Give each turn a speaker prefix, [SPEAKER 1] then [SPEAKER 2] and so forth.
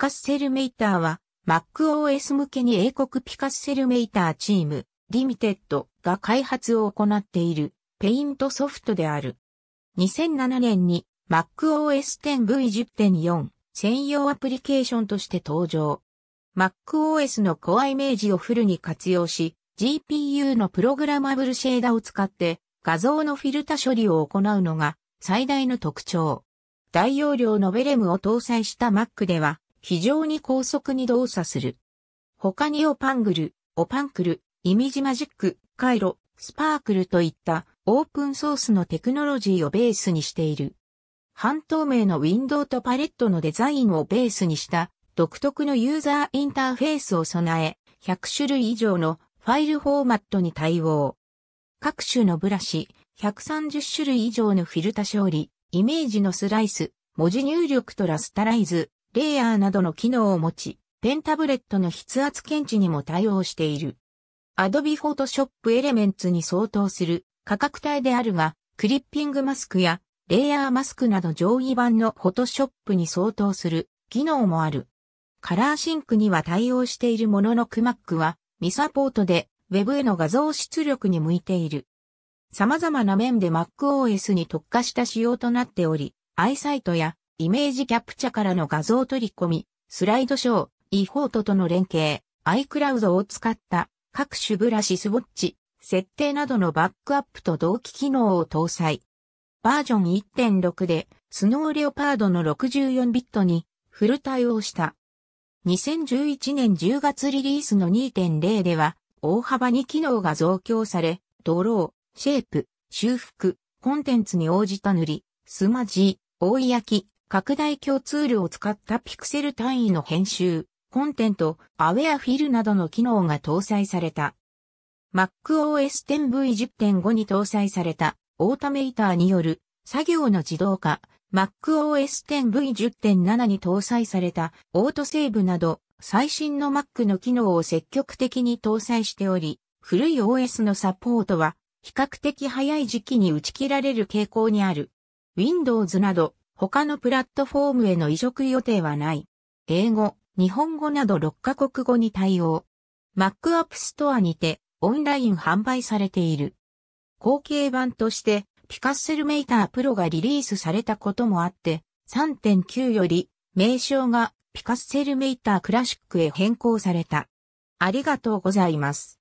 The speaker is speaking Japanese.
[SPEAKER 1] カスセルメイターは、MacOS 向けに英国ピカスセルメイターチーム、リミテッドが開発を行っている、ペイントソフトである。2007年に MacOS 10V10.4 専用アプリケーションとして登場。MacOS のコアイメージをフルに活用し、GPU のプログラマブルシェーダを使って画像のフィルタ処理を行うのが最大の特徴。大容量のベレムを搭載した Mac では非常に高速に動作する。他にオパングル、オパンクル、イミジマジック、カイロ、スパークルといったオープンソースのテクノロジーをベースにしている。半透明のウィンドウとパレットのデザインをベースにした独特のユーザーインターフェースを備え、100種類以上のファイルフォーマットに対応。各種のブラシ、130種類以上のフィルタ処理、イメージのスライス、文字入力とラスタライズ、レイヤーなどの機能を持ち、ペンタブレットの筆圧検知にも対応している。Adobe Photoshop Elements に相当する価格帯であるが、クリッピングマスクやレイヤーマスクなど上位版の Photoshop に相当する機能もある。カラーシンクには対応しているものの Mac は未サポートで Web への画像出力に向いている。様々な面で MacOS に特化した仕様となっており、iSight やイメージキャプチャからの画像取り込み、スライドショー、イフォートとの連携、iCloud を使った各種ブラシスウォッチ、設定などのバックアップと同期機能を搭載。バージョン1.6でスノーレオパードの64ビットにフル対応した。2011年10月リリースの2.0では大幅に機能が増強され、ドロー、シェイプ、修復、コンテンツに応じた塗り、マジー、覆い焼き、拡大鏡ツールを使ったピクセル単位の編集、コンテント、アウェアフィルなどの機能が搭載された。MacOS 10V10.5 に搭載されたオータメーターによる作業の自動化、MacOS 10V10.7 に搭載されたオートセーブなど最新の Mac の機能を積極的に搭載しており、古い OS のサポートは比較的早い時期に打ち切られる傾向にある。Windows など他のプラットフォームへの移植予定はない。英語、日本語など6カ国語に対応。Mac App Store にてオンライン販売されている。後継版としてピカッセルメータープロがリリースされたこともあって、3.9より名称がピカッセルメータークラシックへ変更された。ありがとうございます。